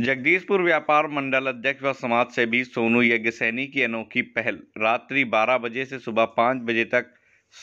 जगदीशपुर व्यापार मंडल अध्यक्ष व समाज सेवी सोनू सैनी की अनोखी पहल रात्रि 12 बजे से सुबह 5 बजे तक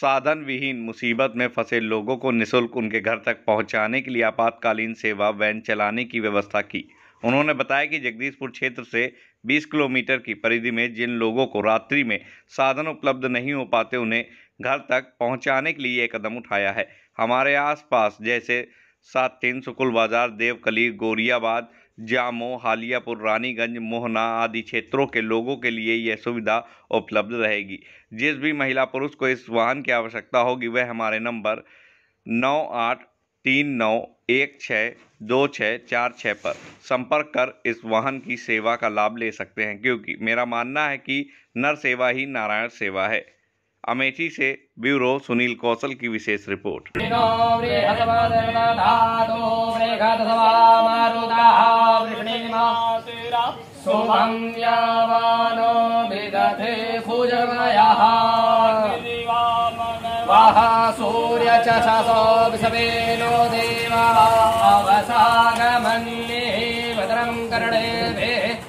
साधन विहीन मुसीबत में फंसे लोगों को निशुल्क उनके घर तक पहुंचाने के लिए आपातकालीन सेवा वैन चलाने की व्यवस्था की उन्होंने बताया कि जगदीशपुर क्षेत्र से 20 किलोमीटर की परिधि में जिन लोगों को रात्रि में साधन उपलब्ध नहीं हो पाते उन्हें घर तक पहुँचाने के लिए यह कदम उठाया है हमारे आस जैसे सात तीन सुकुल बाजार देवकली गोरियाबाद जामो हालियापुर रानीगंज मोहना आदि क्षेत्रों के लोगों के लिए यह सुविधा उपलब्ध रहेगी जिस भी महिला पुरुष को इस वाहन की आवश्यकता होगी वह हमारे नंबर नौ आठ तीन नौ एक छः दो छः चार छः पर संपर्क कर इस वाहन की सेवा का लाभ ले सकते हैं क्योंकि मेरा मानना है कि नर सेवा ही नारायण सेवा है अमेठी से ब्यूरो सुनील कौशल की विशेष रिपोर्ट सूर्य चशसो विषवेनो देवा अवसागमन्ये भद्रं कर्णेभिः